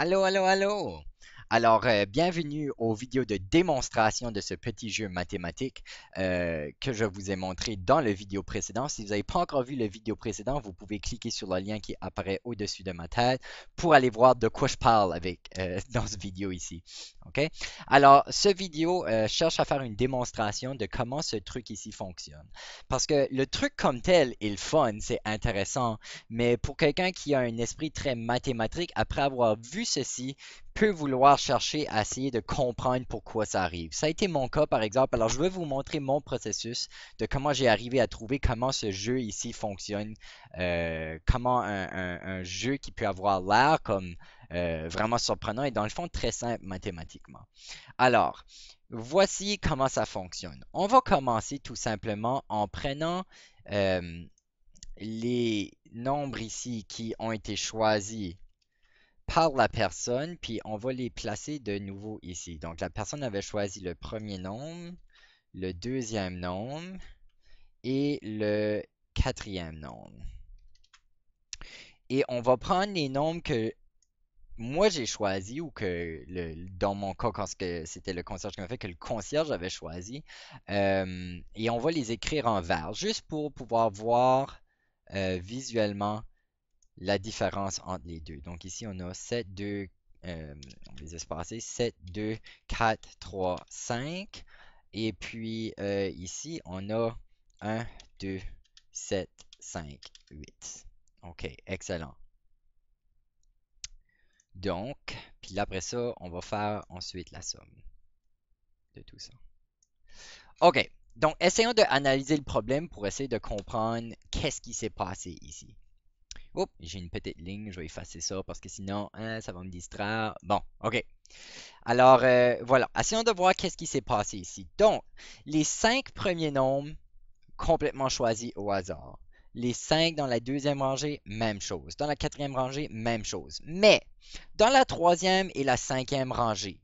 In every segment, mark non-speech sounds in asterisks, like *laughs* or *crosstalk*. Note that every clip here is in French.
Aló, aló, aló. Alors, euh, bienvenue aux vidéos de démonstration de ce petit jeu mathématique euh, que je vous ai montré dans le vidéo précédent. Si vous n'avez pas encore vu le vidéo précédente, vous pouvez cliquer sur le lien qui apparaît au-dessus de ma tête pour aller voir de quoi je parle avec euh, *laughs* dans cette vidéo ici. Ok Alors, ce vidéo cherche à faire une démonstration de comment ce truc ici fonctionne. Parce que le truc comme tel est le fun, c'est intéressant, mais pour quelqu'un qui a un esprit très mathématique, après avoir vu ceci, peut vouloir chercher à essayer de comprendre pourquoi ça arrive. Ça a été mon cas par exemple. Alors je vais vous montrer mon processus de comment j'ai arrivé à trouver comment ce jeu ici fonctionne, euh, comment un, jeu qui peut avoir l'air comme euh, vraiment surprenant et dans le fond très simple mathématiquement. Alors voici comment ça fonctionne. On va commencer tout simplement en prenant euh, les nombres ici qui ont été choisis par la personne, puis on va les placer de nouveau ici. Donc, la personne avait choisi le premier nombre, le deuxième nombre et le quatrième nombre. Et on va prendre les nombres que moi j'ai choisi ou que dans mon cas, que c'était le concierge qui m'a fait, que le concierge avait choisi, euh, et on va les écrire en vert, juste pour pouvoir voir euh, visuellement la différence entre les deux. Donc ici, on a 7, 2, euh, on les espacer, 7, 2, 4, 3, 5. Et puis euh, ici, on a 1, 2, 7, 5, 8. OK, excellent. Donc, puis après ça, on va faire ensuite la somme de tout ça. OK, donc essayons d'analyser le problème pour essayer de comprendre qu'est-ce qui s'est passé ici j'ai une petite ligne, je vais effacer ça parce que sinon, hein, ça va me distraire. Bon, ok. Alors, euh, voilà. Essayons de voir qu'est-ce qui s'est passé ici. Donc, les cinq premiers nombres complètement choisis au hasard. Les cinq dans la deuxième rangée, même chose. Dans la quatrième rangée, même chose. Mais, dans la troisième et la cinquième rangée,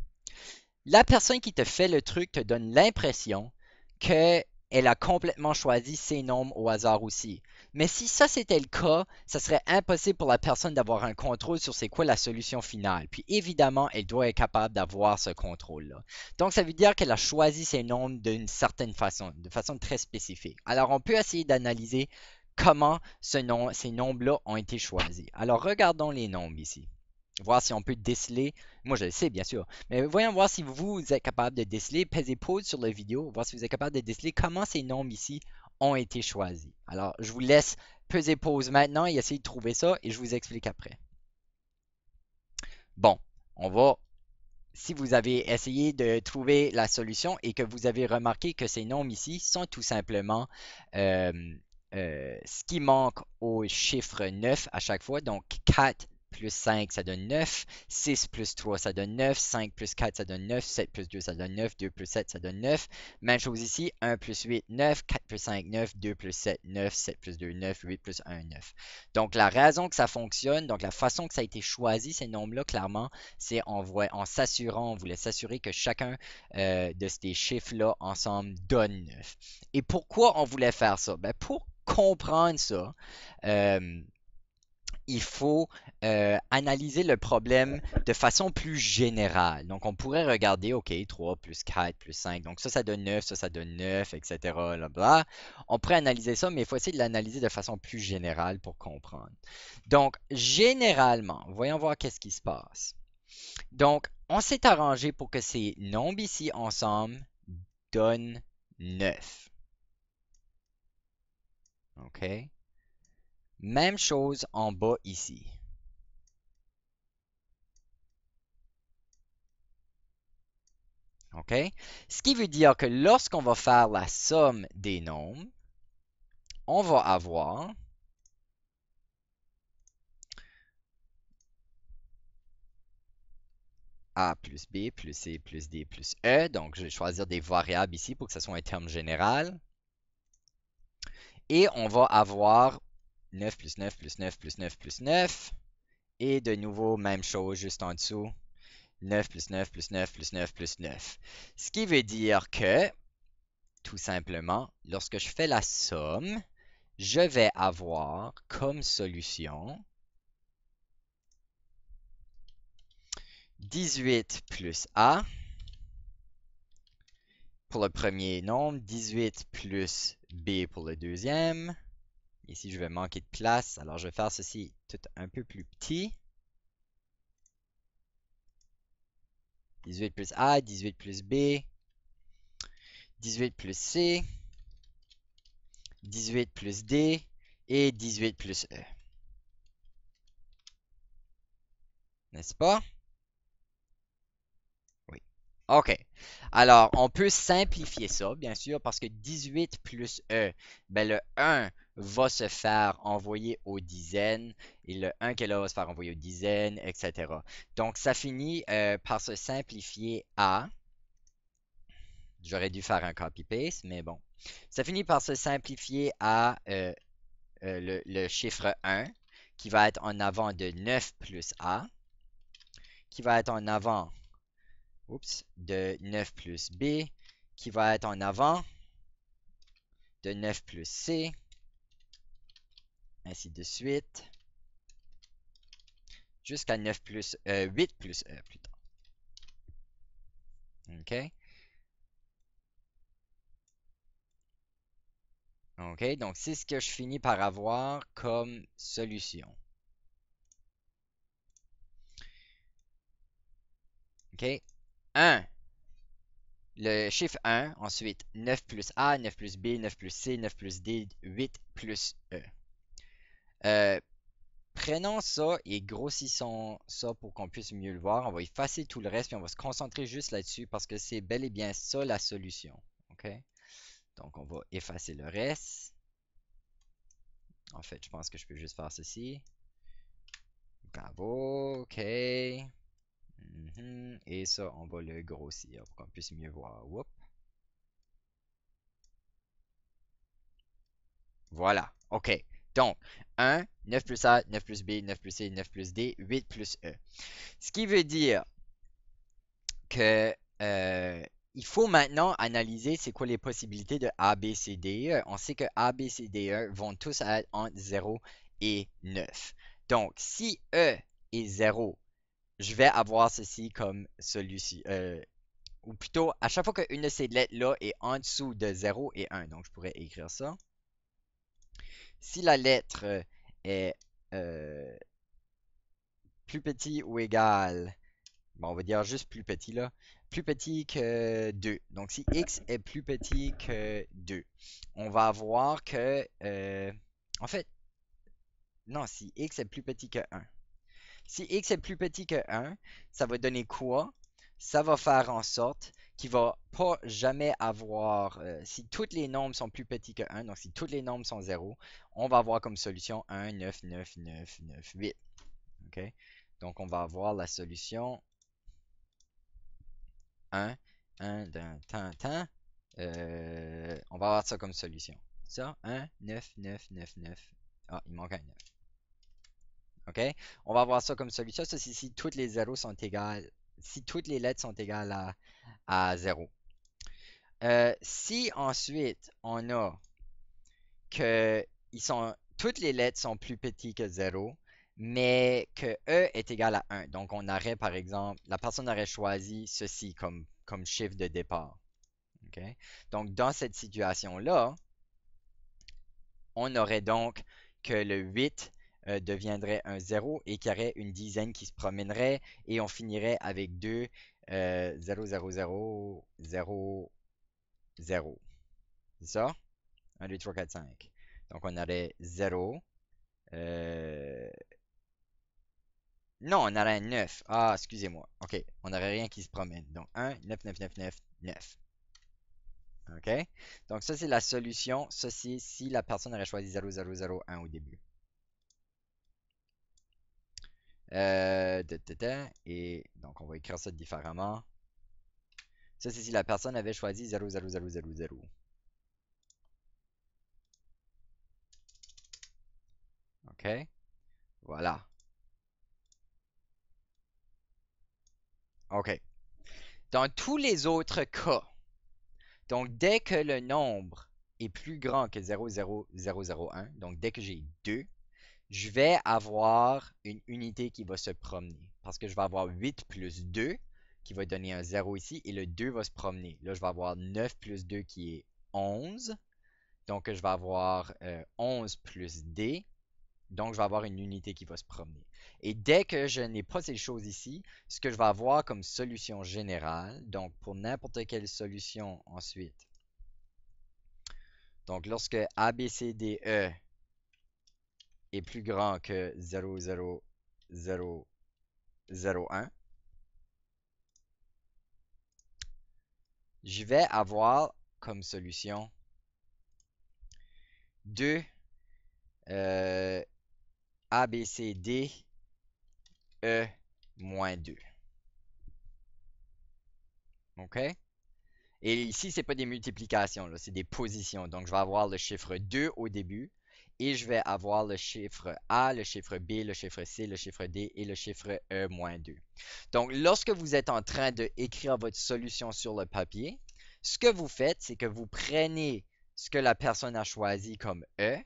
la personne qui te fait le truc te donne l'impression que elle a complètement choisi ses nombres au hasard aussi. Mais si ça c'était le cas, ça serait impossible pour la personne d'avoir un contrôle sur c'est quoi la solution finale. Puis évidemment, elle doit être capable d'avoir ce contrôle-là. Donc ça veut dire qu'elle a choisi ses nombres d'une certaine façon, de façon très spécifique. Alors on peut essayer d'analyser comment ces nombres-là ont été choisis. Alors regardons les nombres ici voir si on peut déceler. Moi, je le sais, bien sûr. Mais voyons voir si vous êtes capable de déceler. Pesez pause sur la vidéo, voir si vous êtes capable de déceler comment ces nombres ici ont été choisis. Alors, je vous laisse peser pause maintenant et essayer de trouver ça et je vous explique après. Bon, on va... Si vous avez essayé de trouver la solution et que vous avez remarqué que ces nombres ici sont tout simplement euh, euh, ce qui manque au chiffre 9 à chaque fois, donc 4, plus 5, ça donne 9. 6 plus 3, ça donne 9. 5 plus 4, ça donne 9. 7 plus 2, ça donne 9. 2 plus 7, ça donne 9. Même chose ici, 1 plus 8, 9. 4 plus 5, 9. 2 plus 7, 9. 7 plus 2, 9. 8 plus 1, 9. Donc, la raison que ça fonctionne, donc la façon que ça a été choisi, ces nombres-là, clairement, c'est en, en s'assurant, on voulait s'assurer que chacun euh, de ces chiffres-là ensemble donne 9. Et pourquoi on voulait faire ça? Ben, pour comprendre ça, euh, il faut euh, analyser le problème de façon plus générale. Donc, on pourrait regarder, OK, 3 plus 4 plus 5, donc ça, ça donne 9, ça, ça donne 9, etc. On pourrait analyser ça, mais il faut essayer de l'analyser de façon plus générale pour comprendre. Donc, généralement, voyons voir qu'est-ce qui se passe. Donc, on s'est arrangé pour que ces nombres ici ensemble donnent 9. OK? Même chose en bas ici. OK? Ce qui veut dire que lorsqu'on va faire la somme des nombres, on va avoir A plus B plus C plus D plus E. Donc, je vais choisir des variables ici pour que ce soit un terme général. Et on va avoir 9 plus 9 plus 9 plus 9 plus 9. Et de nouveau, même chose juste en dessous. 9 plus 9 plus 9 plus 9 plus 9. Ce qui veut dire que, tout simplement, lorsque je fais la somme, je vais avoir comme solution 18 plus A pour le premier nombre, 18 plus B pour le deuxième, Ici, je vais manquer de place, alors je vais faire ceci tout un peu plus petit. 18 plus A, 18 plus B, 18 plus C, 18 plus D et 18 plus E. N'est-ce pas? Oui. OK. Alors, on peut simplifier ça, bien sûr, parce que 18 plus E, ben le 1 va se faire envoyer aux dizaines, et le 1 qu'elle a va se faire envoyer aux dizaines, etc. Donc ça finit euh, par se simplifier à... J'aurais dû faire un copy-paste, mais bon. Ça finit par se simplifier à euh, euh, le, chiffre 1, qui va être en avant de 9 plus A, qui va être en avant de 9 plus B, qui va être en avant de 9 plus C, ainsi de suite, jusqu'à 9 plus, 8 euh, plus E OK? OK, donc c'est ce que je finis par avoir comme solution. OK? 1. Le chiffre 1, ensuite 9 plus A, 9 plus B, 9 plus C, 9 plus D, 8 plus E. Euh, prenons ça et grossissons ça pour qu'on puisse mieux le voir. On va effacer tout le reste, puis on va se concentrer juste là-dessus parce que c'est bel et bien ça la solution. OK? Donc, on va effacer le reste. En fait, je pense que je peux juste faire ceci. Bravo, OK. Mhm. Et ça, on va le grossir pour qu'on puisse mieux voir. Voilà, OK. Donc, 1, 9 plus A, 9 plus B, 9 plus C, 9 plus D, 8 plus E. Ce qui veut dire que euh, il faut maintenant analyser c'est quoi les possibilités de A, B, C, D, E. On sait que A, B, C, D, E vont tous être entre 0 et 9. Donc, si E est 0, je vais avoir ceci comme celui-ci. Euh, ou plutôt, à chaque fois qu'une de ces lettres-là est en dessous de 0 et 1, donc je pourrais écrire ça. Si la lettre euh, est euh, plus petit ou égal, bon, on va dire juste plus petit là, plus petit que 2. Donc si x est plus petit que 2, on va voir que, euh, en fait, non, si x est plus petit que 1. Si x est plus petit que 1, ça va donner quoi ça va faire en sorte qu'il va pas jamais avoir, euh, si tous les nombres sont plus petits que 1, donc si tous les nombres sont 0, on va avoir comme solution 1, 9, 9, 9, 9, 8. Okay? Donc on va avoir la solution 1, 1, 1, 1, 1. Euh, on va avoir ça comme solution. Ça, 1, 9, 9, 9, 9. Ah, il manque un 9. OK? On va avoir ça comme solution. Ça, c'est si toutes les zéros sont égales si toutes les lettres sont égales à, à 0. Euh, si ensuite on a que ils sont, toutes les lettres sont plus petites que 0, mais que E est égal à 1, donc on aurait par exemple, la personne aurait choisi ceci comme, comme chiffre de départ. Donc dans cette situation-là, on aurait donc que le 8 euh, deviendrait un 0 et qu'il aurait une dizaine qui se promènerait et on finirait avec 2, 0, 0, 0, 0, 0. C'est ça? 1, 2, 3, 4, 5. Donc on aurait 0. Euh, non, on aurait un 9. Ah, excusez-moi. OK, on n'aurait rien qui se promène. Donc 1, 9, 9, 9, 9, 9. OK? Donc, ça, c'est la solution. Ceci, si la personne aurait choisi 0, 0, 0, 1 au début. Euh, et donc, on va écrire ça différemment. Ça, c'est si la personne avait choisi 0, 0, 0, 0, 0. OK. Voilà. OK. Dans tous les autres cas, donc dès que le nombre est plus grand que 0, 0, 0, 0, 1, donc dès que j'ai 2, je vais avoir une unité qui va se promener. Parce que je vais avoir 8 plus 2 qui va donner un 0 ici et le 2 va se promener. Là, je vais avoir 9 plus 2 qui est 11. Donc, je vais avoir 11 euh, plus D. Donc, je vais avoir une unité qui va se promener. Et dès que je n'ai pas ces choses ici, ce que je vais avoir comme solution générale, donc pour n'importe quelle solution ensuite, donc lorsque ABCDE est plus grand que 0, 0,0001, je vais avoir comme solution 2 euh, A, D, E, moins 2. OK? Et ici, c'est pas des multiplications, c'est des positions. Donc, je vais avoir le chiffre 2 au début et je vais avoir le chiffre A, le chiffre B, le chiffre C, le chiffre D et le chiffre E-2. Donc, lorsque vous êtes en train d'écrire votre solution sur le papier, ce que vous faites, c'est que vous prenez ce que la personne a choisi comme E,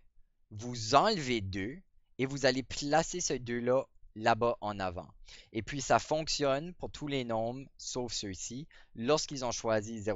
vous enlevez 2 et vous allez placer ce 2-là là-bas en avant. Et puis ça fonctionne pour tous les nombres, sauf ceux-ci, lorsqu'ils ont choisi 0000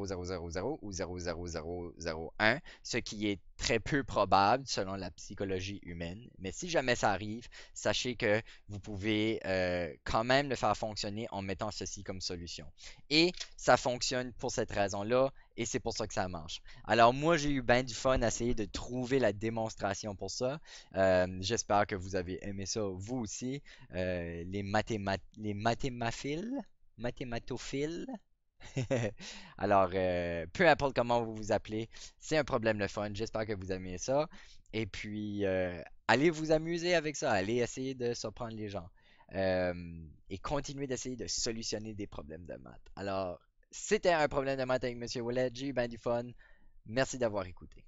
ou 00001, ce qui est très peu probable selon la psychologie humaine. Mais si jamais ça arrive, sachez que vous pouvez euh, quand même le faire fonctionner en mettant ceci comme solution. Et ça fonctionne pour cette raison-là, et c'est pour ça que ça marche. Alors moi, j'ai eu bien du fun à essayer de trouver la démonstration pour ça. Euh, j'espère que vous avez aimé ça, vous aussi. Euh, les mathématiques les mathémaphiles, mathématophiles. *laughs* Alors, euh, peu importe comment vous vous appelez, c'est un problème de fun. J'espère que vous aimez ça. Et puis, euh, allez vous amuser avec ça. Allez essayer de surprendre les gens. Euh, et continuez d'essayer de solutionner des problèmes de maths. Alors, c'était un problème de maths avec M. Wallet. J'ai eu bien du fun. Merci d'avoir écouté.